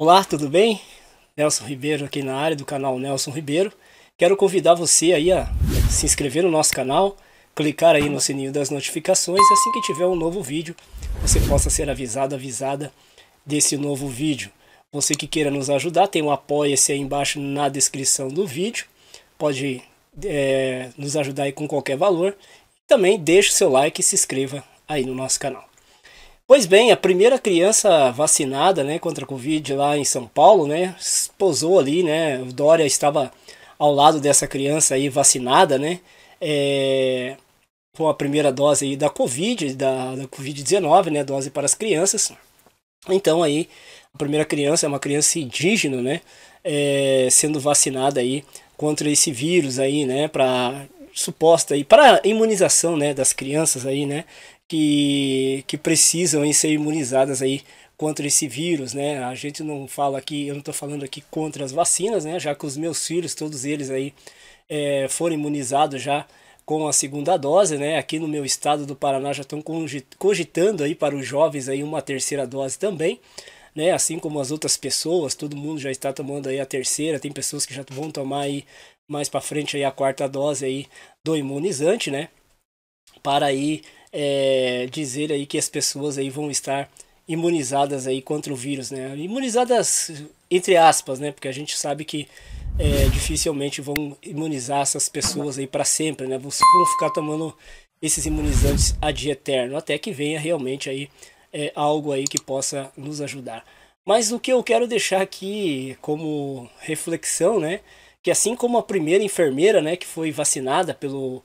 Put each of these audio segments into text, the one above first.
Olá, tudo bem? Nelson Ribeiro aqui na área do canal Nelson Ribeiro. Quero convidar você aí a se inscrever no nosso canal, clicar aí no sininho das notificações e assim que tiver um novo vídeo, você possa ser avisado, avisada desse novo vídeo. Você que queira nos ajudar, tem um apoia-se aí embaixo na descrição do vídeo. Pode é, nos ajudar aí com qualquer valor. Também deixe o seu like e se inscreva aí no nosso canal. Pois bem, a primeira criança vacinada né, contra a Covid lá em São Paulo, né? Posou ali, né? O Dória estava ao lado dessa criança aí vacinada, né? É, com a primeira dose aí da Covid, da, da Covid-19, né? Dose para as crianças. Então aí, a primeira criança é uma criança indígena, né? É, sendo vacinada aí contra esse vírus aí, né? Para suposta aí para imunização, né? Das crianças aí, né? que, que precisam ser imunizadas aí contra esse vírus, né? A gente não fala aqui, eu não estou falando aqui contra as vacinas, né? Já que os meus filhos, todos eles aí, é, foram imunizados já com a segunda dose, né? Aqui no meu estado do Paraná já estão cogitando aí para os jovens aí uma terceira dose também, né? Assim como as outras pessoas, todo mundo já está tomando aí a terceira, tem pessoas que já vão tomar aí mais para frente aí a quarta dose aí do imunizante, né? Para aí é, dizer aí que as pessoas aí vão estar imunizadas aí contra o vírus, né? Imunizadas entre aspas, né? Porque a gente sabe que é, dificilmente vão imunizar essas pessoas aí para sempre, né? Vão ficar tomando esses imunizantes a dia eterno, até que venha realmente aí é, algo aí que possa nos ajudar. Mas o que eu quero deixar aqui como reflexão, né? Que assim como a primeira enfermeira, né, que foi vacinada pelo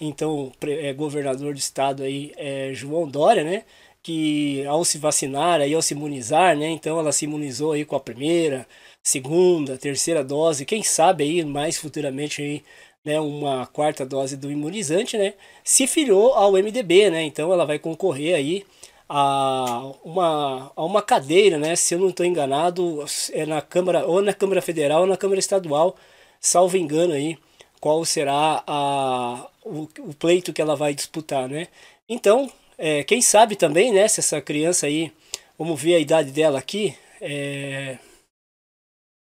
então é, governador do estado aí, é João Dória, né? Que ao se vacinar, aí, ao se imunizar, né? Então ela se imunizou aí com a primeira, segunda, terceira dose, quem sabe aí mais futuramente aí, né, uma quarta dose do imunizante, né? Se filiou ao MDB, né? Então ela vai concorrer aí a uma, a uma cadeira, né? Se eu não estou enganado, é na Câmara, ou na Câmara Federal ou na Câmara Estadual, salvo engano aí, qual será a, o, o pleito que ela vai disputar, né? Então, é, quem sabe também, né, se essa criança aí, vamos ver a idade dela aqui, é...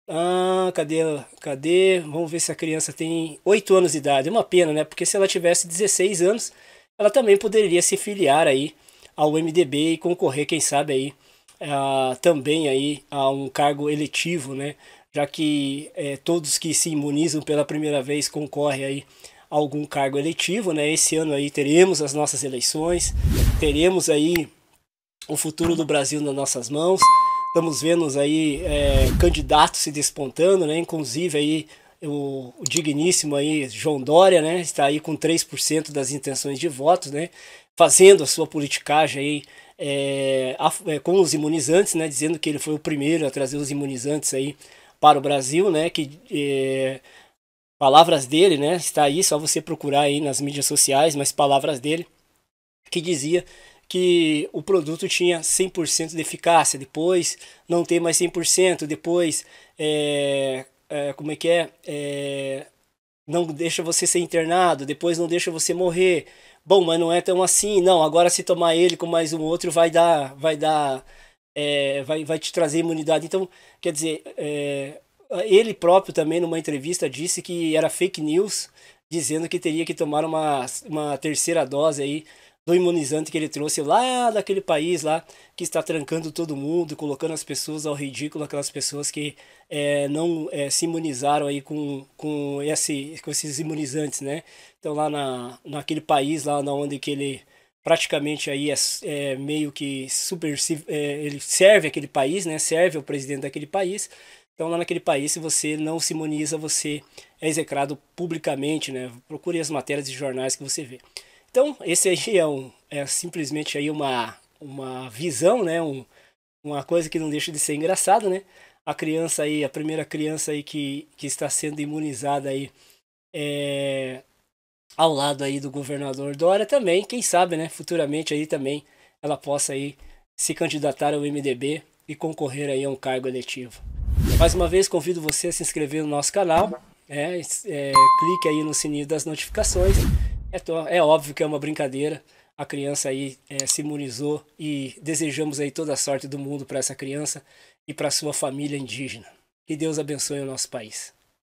Ah, cadê ela? Cadê? Vamos ver se a criança tem 8 anos de idade. É uma pena, né? Porque se ela tivesse 16 anos, ela também poderia se filiar aí ao MDB e concorrer, quem sabe aí, a, ah, também aí a um cargo eletivo, né? já que é, todos que se imunizam pela primeira vez concorrem aí a algum cargo eletivo, né? Esse ano aí teremos as nossas eleições, teremos aí o futuro do Brasil nas nossas mãos. Estamos vendo aí é, candidatos se despontando, né? Inclusive aí o, digníssimo aí João Dória, né? Está aí com 3% das intenções de votos, né? Fazendo a sua politicagem aí é, a, é, com os imunizantes, né? Dizendo que ele foi o primeiro a trazer os imunizantes aí para o Brasil, né? Que é, palavras dele, né? Está aí, só você procurar aí nas mídias sociais, mas palavras dele que dizia que o produto tinha 100% de eficácia, depois não tem mais 100%, depois é, é, como é que é? é? Não deixa você ser internado, depois não deixa você morrer. Bom, mas não é tão assim, não. Agora se tomar ele com mais um outro vai dar, vai dar é, vai, vai te trazer imunidade. Então, quer dizer, é, ele próprio também, numa entrevista, disse que era fake news, dizendo que teria que tomar uma, uma terceira dose aí do imunizante que ele trouxe lá daquele país lá que está trancando todo mundo, colocando as pessoas ao ridículo, aquelas pessoas que é, não é, se imunizaram aí com, com, esse, com esses imunizantes, né? Então lá na, naquele país lá na onde que ele praticamente aí é, é meio que super é, ele serve aquele país, né? Serve o presidente daquele país. Então lá naquele país, se você não se imuniza, você é execrado publicamente, né? Procure as matérias de jornais que você vê. Então esse aí é, um, é simplesmente aí uma uma visão, né? Um, uma coisa que não deixa de ser engraçado, né? A criança aí, a primeira criança aí que, que está sendo imunizada aí é, ao lado aí do governador Dória também, quem sabe, né, futuramente aí também ela possa aí se candidatar ao MDB e concorrer aí a um cargo eletivo. Mais uma vez, convido você a se inscrever no nosso canal, é, é, clique aí no sininho das notificações. É, é óbvio que é uma brincadeira, a criança aí é, se imunizou e desejamos aí toda a sorte do mundo para essa criança e para sua família indígena. Que Deus abençoe o nosso país.